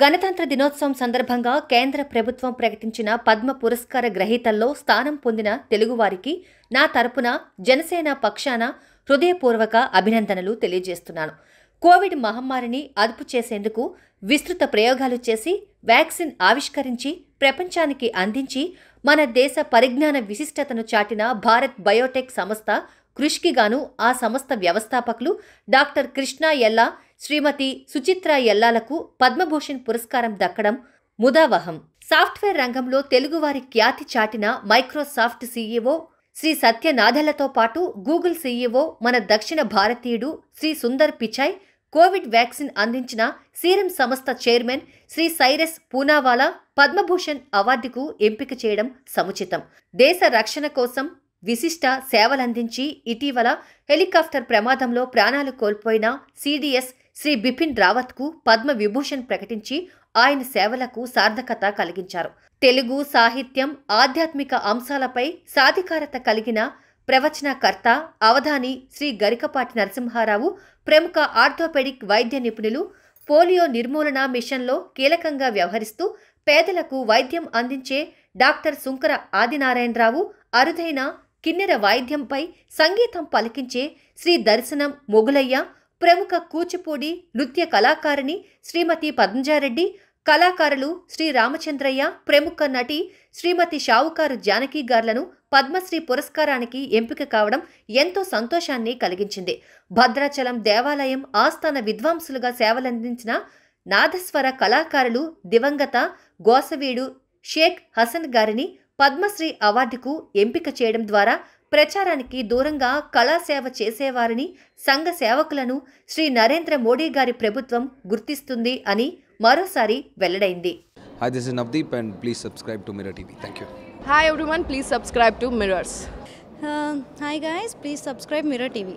గణతంత్ర దినోత్సవం సందర్భంగా కేంద్ర ప్రభుత్వం ప్రకటించిన పద్మ పురస్కార గ్రహీతల్లో స్థానం పొందిన తెలుగువారికి నా తరపున జనసేన పక్షాన హృదయపూర్వక అభినందనలు తెలియజేస్తున్నాను కోవిడ్ మహమ్మారిని అదుపు చేసేందుకు విస్తృత ప్రయోగాలు చేసి వ్యాక్సిన్ ఆవిష్కరించి ప్రపంచానికి అందించి మన దేశ పరిజ్ఞాన విశిష్టతను చాటిన భారత్ బయోటెక్ సంస్థ కృషికి గాను ఆ సంస్థ వ్యవస్థాపకులు డాక్టర్ కృష్ణ ఎల్లా శ్రీమతి సుచిత్ర ఎల్లాలకు పద్మభూషణ్ పురస్కారం దక్కడం ముదావహం సాఫ్ట్వేర్ రంగంలో తెలుగువారి ఖ్యాతి చాటిన మైక్రోసాఫ్ట్ సీఈఓ శ్రీ సత్యనాథలతో పాటు గూగుల్ సీఈఓ మన దక్షిణ భారతీయుడు శ్రీ సుందర్ పిచాయ్ కోవిడ్ వ్యాక్సిన్ అందించిన సీరం సంస్థ చైర్మన్ శ్రీ సైరస్ పూనావాలా పద్మభూషణ్ అవార్డుకు ఎంపిక చేయడం సముచితం దేశ రక్షణ కోసం విశిష్ట సేవలందించి ఇటీవల హెలికాప్టర్ ప్రమాదంలో ప్రాణాలు కోల్పోయిన సీడీఎస్ శ్రీ బిపిన్ రావత్కు పద్మ విభూషణ్ ప్రకటించి ఆయన సేవలకు సార్థకత కలిగించారు తెలుగు సాహిత్యం ఆధ్యాత్మిక అంశాలపై సాధికారత కలిగిన ప్రవచనకర్త అవధాని శ్రీ గరికపాటి నరసింహారావు ప్రముఖ ఆర్థోపెడిక్ వైద్య నిపుణులు పోలియో నిర్మూలన మిషన్లో కీలకంగా వ్యవహరిస్తూ పేదలకు వైద్యం అందించే డాక్టర్ సుంకర ఆదినారాయణరావు అరుదైన కిన్నెర వాయిద్యంపై సంగీతం పలికించే శ్రీ దర్శనం మొగులయ్య ప్రముఖ కూచిపూడి నృత్య కళాకారిణి శ్రీమతి పద్మజారెడ్డి కళాకారులు శ్రీ రామచంద్రయ్య ప్రముఖ నటి శ్రీమతి షావుకారు జానకి గార్లను పద్మశ్రీ పురస్కారానికి ఎంపిక కావడం ఎంతో సంతోషాన్ని కలిగించింది భద్రాచలం దేవాలయం ఆస్థాన విద్వాంసులుగా సేవలందించిన నాదస్వర కళాకారులు దివంగత గోసవీడు షేక్ హసన్ గారిని పద్మశ్రీ అవార్డుకు ఎంపిక చేయడం ద్వారా ప్రచారానికి దూరంగా కళాసేవ చేసేవారిని సంఘ సేవకులను శ్రీ నరేంద్ర మోడీ గారి ప్రభుత్వం గుర్తిస్తుంది అని మరోసారి వెల్లడైంది hi this Navdeep and please subscribe to Mirror TV thank you hi everyone please subscribe to Mirrors hi guys please subscribe Mirror TV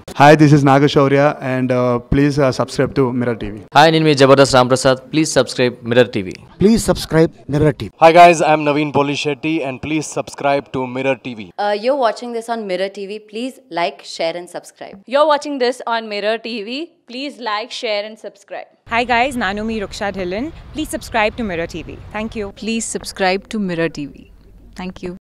Hi, this is Nagashaurya and uh, please uh, subscribe to Mirror TV. Hi, name is Jabardast Ram Please subscribe Mirror TV. Please subscribe Mirror TV. Hi guys, I'm Naveen Polishetty and please subscribe to Mirror TV. Uh, you're watching this on Mirror TV. Please like, share and subscribe. You're watching this on Mirror TV. Please like, share and subscribe. Hi guys, Nanumi Rukshad Hillen. Please subscribe to Mirror TV. Thank you. Please subscribe to Mirror TV. Thank you.